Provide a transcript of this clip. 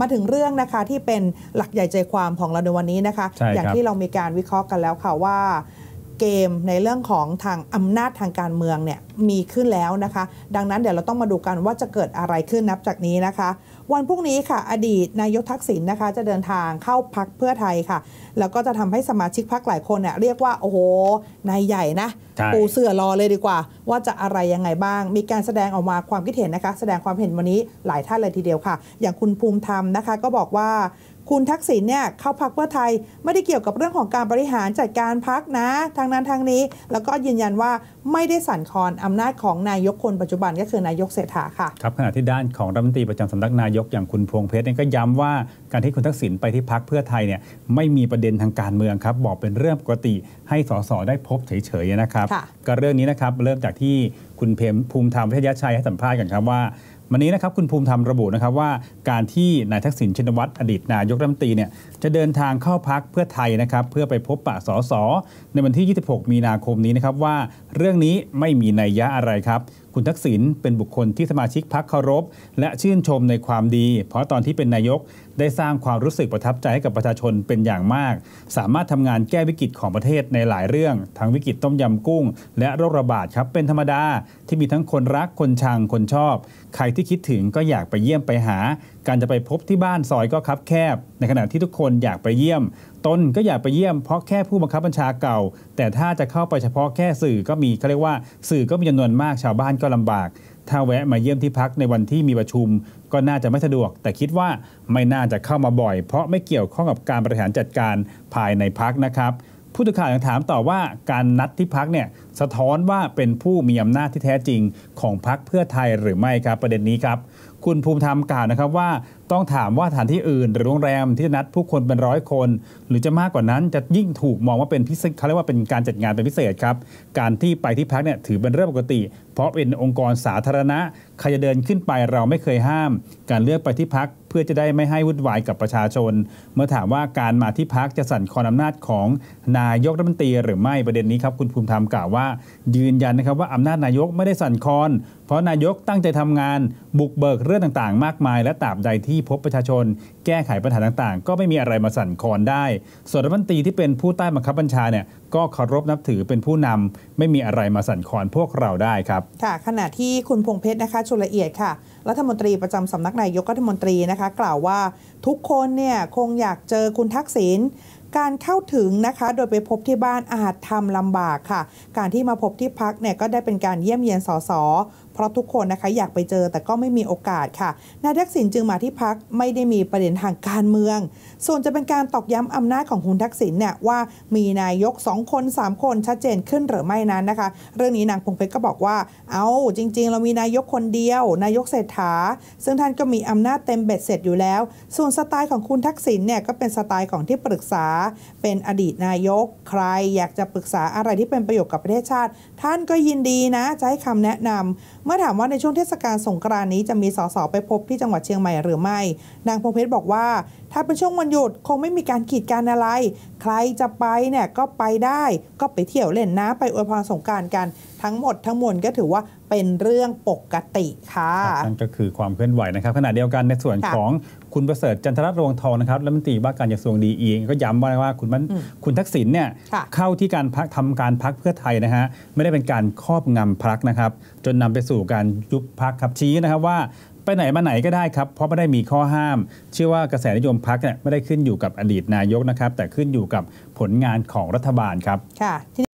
มาถึงเรื่องนะคะที่เป็นหลักใหญ่ใจความของเราในวันนี้นะคะ อย่างที่เรามีการวิเคราะห์กันแล้วค่ะว่าเกมในเรื่องของทางอำนาจทางการเมืองเนี่ยมีขึ้นแล้วนะคะ ดังนั้นเดี๋ยวเราต้องมาดูกันว่าจะเกิดอะไรขึ้นนับจากนี้นะคะ วันพรุ่งนี้ค่ะอดีตนายกทักษิณนะคะ จะเดินทางเข้าพักเพื่อไทยค่ะ แล้วก็จะทำให้สมาชิกพักหลายคนเนี่ยเรียกว่าโอ้โห นายใหญ่นะ ปูเสื่อรอเลยดีกว่า ว่าจะอะไรยังไงบ้าง มีการแสดงออกมาความคิดเห็นนะคะ แสดงความเห็นวันนี้หลายท่านเลยทีเดียวค่ะ อย่างคุณภูมิธรรมนะคะ ก็บอกว่าคุณทักษิณเนี่ยเข้าพักเพื่อไทยไม่ได้เกี่ยวกับเรื่องของการบริหารจัดการพักนะทางนั้นทางนี้ แล้วก็ยืนยันว่าไม่ได้สั่นคลอน อำนาจของนายกคนปัจจุบันก็คือนายกเศรษฐาค่ะครับ ขณะที่ด้านของรัฐมนตรีประจำสำนักนายกอย่างคุณพวงเพชรเนี่ยก็ย้ำว่าการที่คุณทักษิณไปที่พักเพื่อไทยเนี่ยไม่มีประเด็นทางการเมืองครับบอกเป็นเรื่องปกติให้สสได้พบเฉยๆนะครับ ก็เรื่องนี้นะครับเริ่มจากที่คุณเพมภูมิธรรมวิทยาชัยให้สัมภาษณ์กันครับว่าวันนี้นะครับคุณภูมิธรรมระบุนะครับว่า การที่นายทักษิณชินวัตร อดีตนายกรัฐมนตรีเนี่ยจะเดินทางเข้าพักเพื่อไทยนะครับเพื่อไปพบปะสสในวันที่ 26 มีนาคมนี้นะครับว่าเรื่องนี้ไม่มีนัยยะอะไรครับคุณทักษิณเป็นบุคคลที่สมาชิกพักเคารพและชื่นชมในความดี เพราะตอนที่เป็นนายก ได้สร้างความรู้สึกประทับใจให้กับประชาชนเป็นอย่างมาก สามารถทำงานแก้วิกฤตของประเทศในหลายเรื่อง ทั้งวิกฤตต้มยำกุ้ง และโรคระบาดครับเป็นธรรมดา ที่มีทั้งคนรักคนชัง คนชอบ ใครที่คิดถึงก็อยากไปเยี่ยมไปหาการจะไปพบที่บ้านซอยก็คับแคบ ในขณะที่ทุกคนอยากไปเยี่ยมตนก็อยากไปเยี่ยมเพราะแค่ผู้บังคับบัญชาเก่า แต่ถ้าจะเข้าไปเฉพาะแค่สื่อก็มีเขาเรียกว่า สื่อก็มีจำนวนมากชาวบ้านก็ลำบาก ถ้าแวะมาเยี่ยมที่พักในวันที่มีประชุม ก็น่าจะไม่สะดวก แต่คิดว่าไม่น่าจะเข้ามาบ่อย เพราะไม่เกี่ยวข้องกับการบริหารจัดการภายในพักนะครับ ผู้สื่อข่าวยังถามต่อว่า การนัดที่พักเนี่ยสะท้อนว่าเป็นผู้มีอำนาจที่แท้จริงของพักเพื่อไทยหรือไม่ครับประเด็นนี้ครับ คุณภูมิธรรมกล่าวนะครับว่าต้องถามว่าสถานที่อื่นหรือโรงแรมที่นัดผู้คนเป็นร้อยคน หรือจะมากกว่านั้นจะยิ่งถูกมองว่าเป็นพิเศษเขาเรียกว่าเป็นการจัดงานเป็นพิเศษครับการที่ไปที่พักเนี่ยถือเป็นเรื่องปกติเพราะเป็นองค์กรสาธารณะใครจะเดินขึ้นไปเราไม่เคยห้าม การเลือกไปที่พักเพื่อจะได้ไม่ให้วุ่นวายกับประชาชน เมื่อถามว่าการมาที่พักจะสั่นคลอนอำนาจของนายกรัฐมนตรีหรือไม่ประเด็นนี้ครับคุณภูมิธรรมกล่าวว่ายืนยันนะครับว่าอำนาจนายกไม่ได้สั่นคลอน เพราะนายกตั้งใจทำงาน บุกเบิกเรื่องต่างๆมากมาย และตราบใดที่พบประชาชนแก้ไขปัญหาต่างๆ ก็ไม่มีอะไรมาสั่นคลอนได้ส่วนรัฐมนตรีที่เป็นผู้ใต้บังคับบัญชาเนี่ย ก็เคารพนับถือเป็นผู้นำ ไม่มีอะไรมาสั่นคลอนพวกเราได้ครับ ค่ะ ขณะที่คุณพงเพชรนะคะ ชุละเอียดค่ะ รัฐมนตรีประจำสำนักนายกรัฐมนตรีนะคะ กล่าวว่าทุกคนเนี่ยคงอยากเจอคุณทักษิณการเข้าถึงนะคะ โดยไปพบที่บ้านอาจทำลำบากค่ะ การที่มาพบที่พักเนี่ยก็ได้เป็นการเยี่ยมเยียนสอสอเพราะทุกคนนะคะอยากไปเจอแต่ก็ไม่มีโอกาสค่ะ นายทักษิณจึงมาที่พักไม่ได้มีประเด็นทางการเมือง ส่วนจะเป็นการตอกย้ำอำนาจของคุณทักษิณเนี่ยว่า มีนายก2คน3คนชัดเจนขึ้นหรือไม่นั้นนะคะ เรื่องนี้นางพงเพชรก็บอกว่า เอาจริงๆ เรามีนายกคนเดียว นายกเศรษฐา ซึ่งท่านก็มีอำนาจเต็มเบ็ดเสร็จอยู่แล้ว ส่วนสไตล์ของคุณทักษิณเนี่ยก็เป็นสไตล์ของที่ปรึกษาเป็นอดีตนายก ใครอยากจะปรึกษาอะไรที่เป็นประโยชน์กับประเทศชาติ ท่านก็ยินดีนะจะให้คำแนะนำเมื่อถามว่าในช่วงเทศกาลสงกรานนี้จะมีสสไปพบที่จังหวัดเชียงใหม่หรือไม่ นางพงเพชรบอกว่า ถ้าเป็นช่วงวันหยุด คงไม่มีการขีดการอะไร ใครจะไปเนี่ยก็ไปได้ ก็ไปเที่ยวเล่นน้ำไปอวยพรสงการกันทั้งหมดทั้งมวลก็ถือว่าเป็นเรื่องปกติค่ะนั่นก็คือความเคลื่อนไหวนะครับขณะเดียวกันในส่วนของคุณประเสริฐจันทรัตน์รงทองนะครับรัฐมนตรีว่าการกระทรวงดีเอง ก็ย้ำว่าว่าคุณมันคุณทักษิณเนี่ยเข้าที่การพักทำการพักเพื่อไทยนะฮะไม่ได้เป็นการครอบงำพักนะครับ จนนำไปสู่การยุบพักครับชี้นะครับว่าไปไหนมาไหนก็ได้ครับเพราะไม่ได้มีข้อห้าม เชื่อว่ากระแสนิยมพักเนี่ยไม่ได้ขึ้นอยู่กับอดีตนายกนะครับ แต่ขึ้นอยู่กับผลงานของรัฐบาลครับ ค่ะ